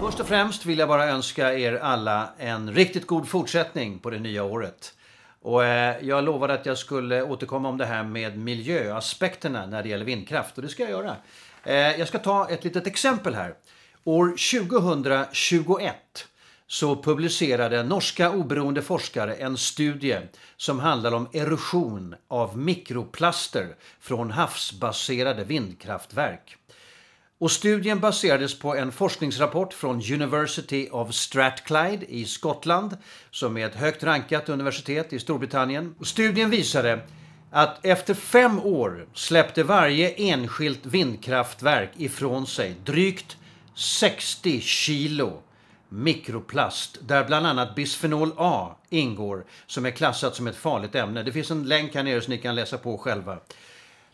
Först och främst vill jag bara önska er alla en riktigt god fortsättning på det nya året. Och eh, jag lovade att jag skulle återkomma om det här med miljöaspekterna när det gäller vindkraft och det ska jag göra. Eh, jag ska ta ett litet exempel här. År 2021 så publicerade norska oberoende forskare en studie som handlar om erosion av mikroplaster från havsbaserade vindkraftverk. Och studien baserades på en forskningsrapport från University of Strathclyde i Skottland, som är ett högt rankat universitet i Storbritannien. Studien visade att efter fem år släppte varje enskilt vindkraftverk ifrån sig drygt 60 kilo mikroplast där bland annat bisfenol A ingår som är klassat som ett farligt ämne. Det finns en länk här nere som ni kan läsa på själva.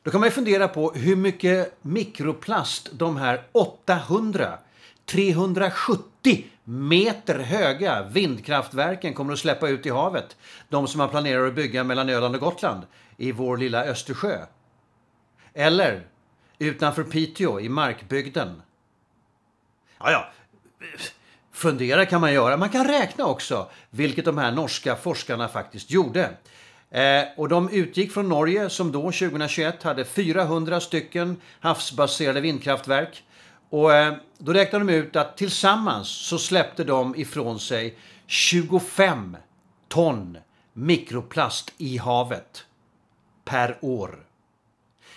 Då kan man ju fundera på hur mycket mikroplast de här 800, 370 meter höga vindkraftverken kommer att släppa ut i havet. De som man planerar att bygga mellan Öland och Gotland i vår lilla Östersjö. Eller utanför Piteå i markbygden. Ja, ja. Fundera kan man göra. Man kan räkna också, vilket de här norska forskarna faktiskt gjorde. Eh, och de utgick från Norge som då 2021 hade 400 stycken havsbaserade vindkraftverk. Och eh, då räknade de ut att tillsammans så släppte de ifrån sig 25 ton mikroplast i havet per år.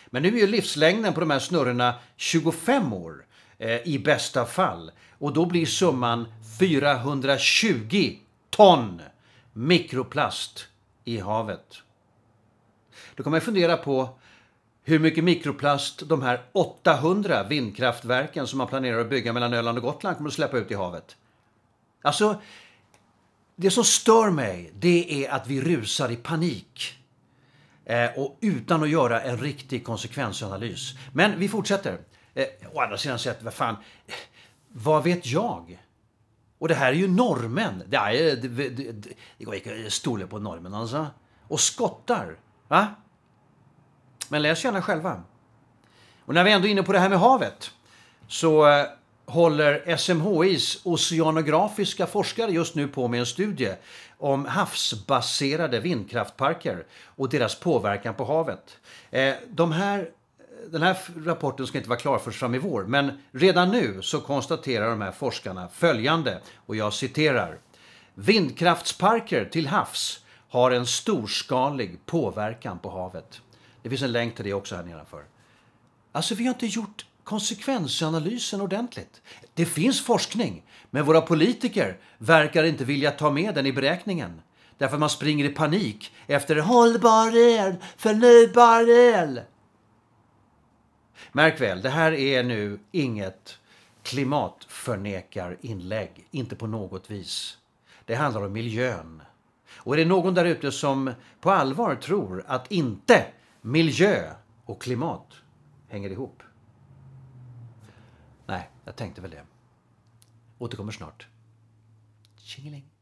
Men nu är ju livslängden på de här snurrorna 25 år eh, i bästa fall. Och då blir summan 420 ton mikroplast i havet. Då kan man fundera på hur mycket mikroplast de här 800 vindkraftverken som man planerar att bygga mellan Öland och Gotland kommer att släppa ut i havet. Alltså, det som stör mig det är att vi rusar i panik eh, och utan att göra en riktig konsekvensanalys. Men vi fortsätter. Eh, å andra sidan, så sett, vad fan, vad vet jag? Och det här är ju norrmän. Det är, det, på norrmän alltså. Och skottar. Va? Men läs gärna själva. Och när vi ändå är inne på det här med havet så eh, håller SMHIs oceanografiska forskare just nu på med en studie om havsbaserade vindkraftparker och deras påverkan på havet. Eh, de här den här rapporten ska inte vara klar förrän fram i vår, men redan nu så konstaterar de här forskarna följande, och jag citerar. Vindkraftsparker till havs har en storskalig påverkan på havet. Det finns en länk till det också här nedanför. Alltså, vi har inte gjort konsekvensanalysen ordentligt. Det finns forskning, men våra politiker verkar inte vilja ta med den i beräkningen. Därför man springer i panik efter hållbar el, förnybar el. Märk väl, det här är nu inget klimatförnekarinlägg, inte på något vis. Det handlar om miljön. Och är det någon där ute som på allvar tror att inte miljö och klimat hänger ihop? Nej, jag tänkte väl det. Återkommer snart. Tjingeling.